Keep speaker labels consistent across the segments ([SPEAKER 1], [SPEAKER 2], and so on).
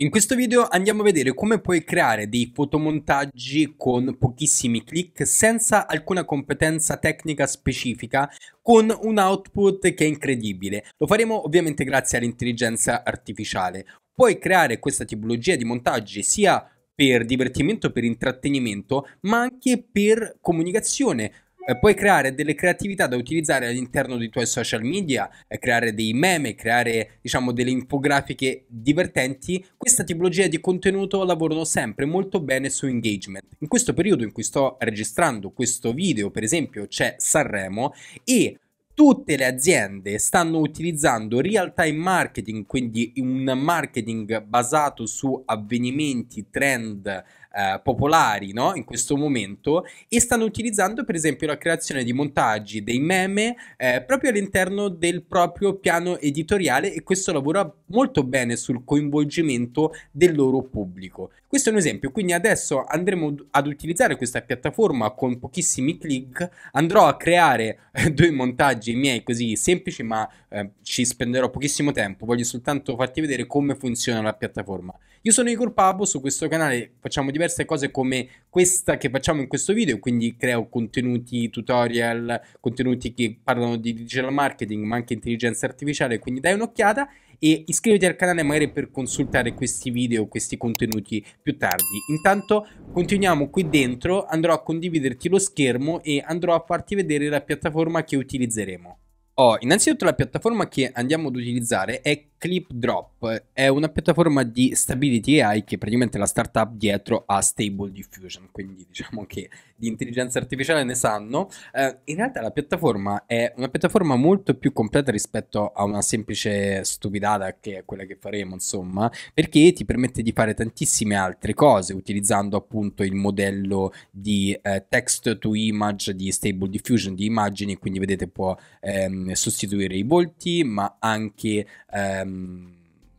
[SPEAKER 1] In questo video andiamo a vedere come puoi creare dei fotomontaggi con pochissimi click senza alcuna competenza tecnica specifica con un output che è incredibile. Lo faremo ovviamente grazie all'intelligenza artificiale. Puoi creare questa tipologia di montaggi sia per divertimento, per intrattenimento, ma anche per comunicazione eh, puoi creare delle creatività da utilizzare all'interno dei tuoi social media, eh, creare dei meme, creare diciamo delle infografiche divertenti. Questa tipologia di contenuto lavorano sempre molto bene su engagement. In questo periodo in cui sto registrando questo video, per esempio, c'è Sanremo e tutte le aziende stanno utilizzando real time marketing, quindi un marketing basato su avvenimenti, trend, eh, popolari no? in questo momento e stanno utilizzando per esempio la creazione di montaggi, dei meme eh, proprio all'interno del proprio piano editoriale e questo lavora molto bene sul coinvolgimento del loro pubblico. Questo è un esempio, quindi adesso andremo ad utilizzare questa piattaforma con pochissimi click, andrò a creare eh, due montaggi miei così semplici ma eh, ci spenderò pochissimo tempo, voglio soltanto farti vedere come funziona la piattaforma. Io sono Igor Pabo, su questo canale facciamo diversi diverse cose come questa che facciamo in questo video, quindi creo contenuti tutorial, contenuti che parlano di digital marketing, ma anche intelligenza artificiale, quindi dai un'occhiata e iscriviti al canale magari per consultare questi video, questi contenuti più tardi. Intanto continuiamo qui dentro, andrò a condividerti lo schermo e andrò a farti vedere la piattaforma che utilizzeremo. Oh, innanzitutto la piattaforma che andiamo ad utilizzare è ClipDrop è una piattaforma di Stability AI che è praticamente la startup dietro a Stable Diffusion, quindi diciamo che di intelligenza artificiale ne sanno. Eh, in realtà la piattaforma è una piattaforma molto più completa rispetto a una semplice stupidata che è quella che faremo, insomma, perché ti permette di fare tantissime altre cose utilizzando appunto il modello di eh, text to image di Stable Diffusion di immagini, quindi vedete può ehm, sostituire i volti, ma anche ehm, ehm,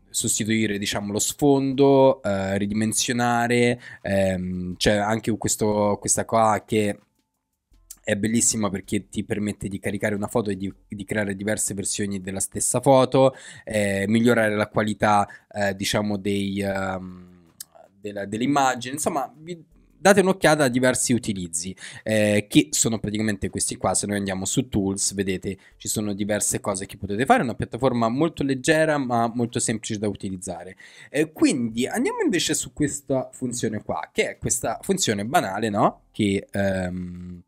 [SPEAKER 1] sostituire diciamo, lo sfondo, eh, ridimensionare, ehm, c'è anche questo, questa qua che è bellissima perché ti permette di caricare una foto e di, di creare diverse versioni della stessa foto, eh, migliorare la qualità eh, diciamo dei, um, della, dell'immagine, insomma vi, date un'occhiata a diversi utilizzi, eh, che sono praticamente questi qua. Se noi andiamo su Tools, vedete, ci sono diverse cose che potete fare. È una piattaforma molto leggera, ma molto semplice da utilizzare. Eh, quindi andiamo invece su questa funzione qua, che è questa funzione banale, no? Che... Ehm,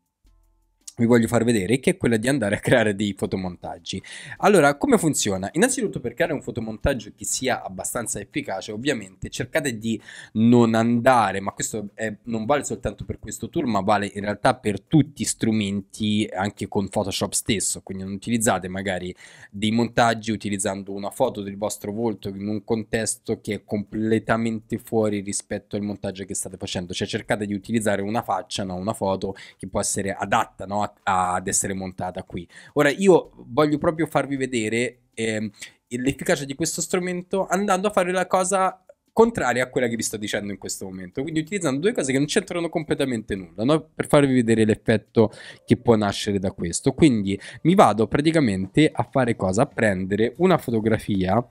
[SPEAKER 1] vi voglio far vedere, che è quella di andare a creare dei fotomontaggi. Allora, come funziona? Innanzitutto per creare un fotomontaggio che sia abbastanza efficace, ovviamente cercate di non andare, ma questo è, non vale soltanto per questo tool, ma vale in realtà per tutti gli strumenti, anche con Photoshop stesso, quindi non utilizzate magari dei montaggi utilizzando una foto del vostro volto in un contesto che è completamente fuori rispetto al montaggio che state facendo, cioè cercate di utilizzare una faccia, no? una foto che può essere adatta, no? no, a, ad essere montata qui. Ora io voglio proprio farvi vedere eh, l'efficacia di questo strumento andando a fare la cosa contraria a quella che vi sto dicendo in questo momento, quindi utilizzando due cose che non c'entrano completamente nulla, no? per farvi vedere l'effetto che può nascere da questo. Quindi mi vado praticamente a fare cosa? A prendere una fotografia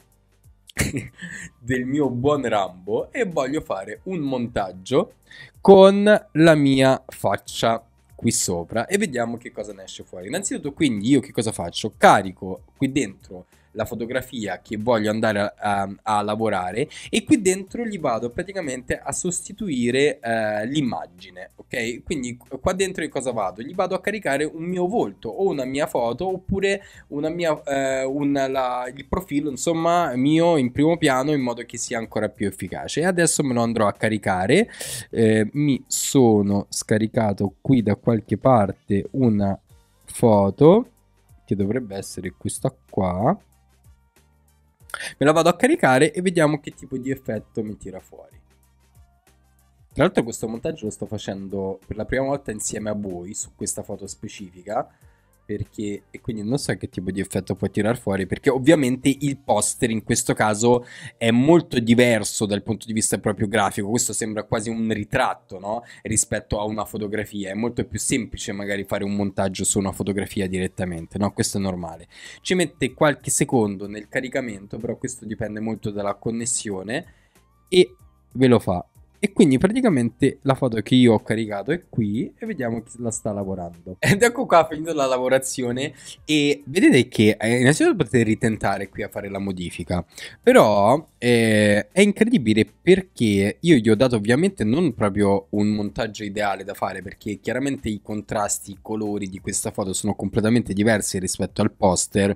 [SPEAKER 1] del mio buon Rambo e voglio fare un montaggio con la mia faccia qui sopra e vediamo che cosa ne esce fuori. Innanzitutto quindi io che cosa faccio? Carico qui dentro la fotografia che voglio andare a, a, a lavorare e qui dentro gli vado praticamente a sostituire eh, l'immagine, ok? Quindi qua dentro che cosa vado? Gli vado a caricare un mio volto o una mia foto oppure una mia, eh, una, la, il profilo insomma mio in primo piano in modo che sia ancora più efficace. E adesso me lo andrò a caricare, eh, mi sono scaricato qui da qualche parte una foto che dovrebbe essere questa qua Me la vado a caricare e vediamo che tipo di effetto mi tira fuori. Tra l'altro questo montaggio lo sto facendo per la prima volta insieme a voi su questa foto specifica perché e quindi non so che tipo di effetto può tirar fuori perché ovviamente il poster in questo caso è molto diverso dal punto di vista proprio grafico questo sembra quasi un ritratto no? rispetto a una fotografia è molto più semplice magari fare un montaggio su una fotografia direttamente no? questo è normale ci mette qualche secondo nel caricamento però questo dipende molto dalla connessione e ve lo fa e quindi praticamente la foto che io ho caricato è qui e vediamo chi la sta lavorando. Ed ecco qua finita la lavorazione e vedete che eh, innanzitutto potete ritentare qui a fare la modifica. Però eh, è incredibile perché io gli ho dato ovviamente non proprio un montaggio ideale da fare perché chiaramente i contrasti, i colori di questa foto sono completamente diversi rispetto al poster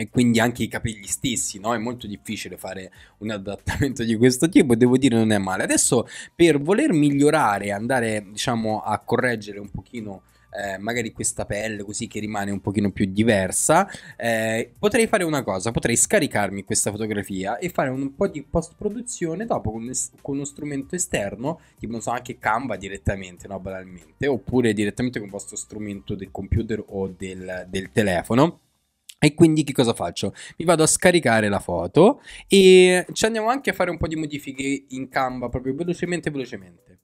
[SPEAKER 1] e quindi anche i capelli stessi, no? È molto difficile fare un adattamento di questo tipo devo dire non è male. Adesso per voler migliorare, andare diciamo a correggere un pochino eh, magari questa pelle così che rimane un pochino più diversa, eh, potrei fare una cosa, potrei scaricarmi questa fotografia e fare un po' di post produzione dopo con, es- con uno strumento esterno, tipo non so anche Canva direttamente, no banalmente, oppure direttamente con il vostro strumento del computer o del, del telefono e quindi che cosa faccio? Mi vado a scaricare la foto e ci andiamo anche a fare un po' di modifiche in Canva proprio velocemente velocemente.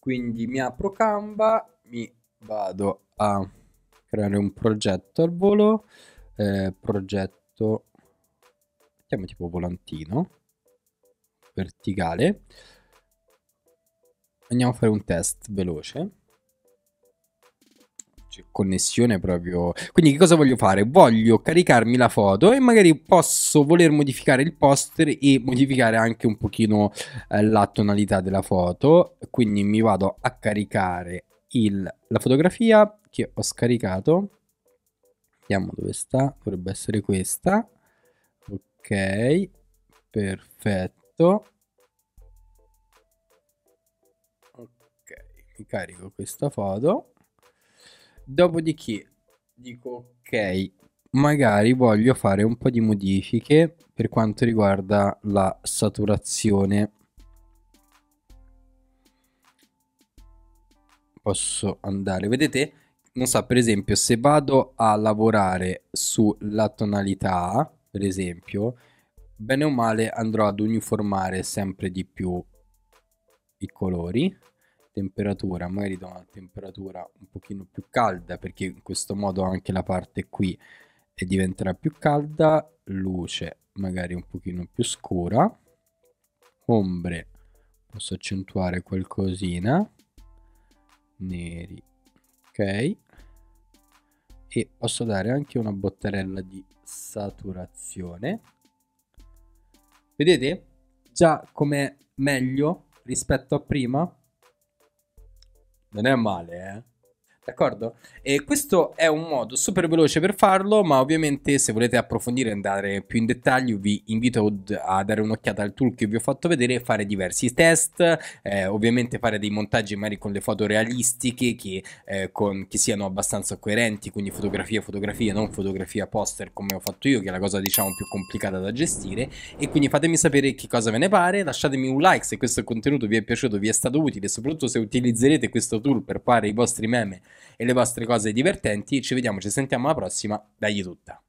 [SPEAKER 1] Quindi mi apro Canva, mi vado a creare un progetto al volo, eh, progetto, mettiamo tipo volantino, verticale, andiamo a fare un test veloce. Cioè, connessione proprio. Quindi che cosa voglio fare? Voglio caricarmi la foto e magari posso voler modificare il poster e modificare anche un pochino eh, la tonalità della foto. Quindi mi vado a caricare il, la fotografia che ho scaricato. Vediamo dove sta, dovrebbe essere questa. Ok, perfetto. Ok, mi carico questa foto Dopodiché dico ok, magari voglio fare un po' di modifiche per quanto riguarda la saturazione. Posso andare, vedete? Non so, per esempio, se vado a lavorare sulla tonalità, per esempio, bene o male andrò ad uniformare sempre di più i colori temperatura, magari da una temperatura un pochino più calda, perché in questo modo anche la parte qui eh, diventerà più calda, luce magari un pochino più scura, ombre posso accentuare qualcosina, neri, ok, e posso dare anche una bottarella di saturazione. Vedete? Già com'è meglio rispetto a prima? Non è male, eh? D'accordo? E questo è un modo super veloce per farlo, ma ovviamente se volete approfondire e andare più in dettaglio vi invito a dare un'occhiata al tool che vi ho fatto vedere fare diversi test, eh, ovviamente fare dei montaggi magari con le foto realistiche che, eh, con, che, siano abbastanza coerenti, quindi fotografia, fotografia, non fotografia poster come ho fatto io, che è la cosa diciamo più complicata da gestire e quindi fatemi sapere che cosa ve ne pare, lasciatemi un like se questo contenuto vi è piaciuto, vi è stato utile, soprattutto se utilizzerete questo tool per fare i vostri meme e le vostre cose divertenti. Ci vediamo, ci sentiamo alla prossima. Dagli tutta.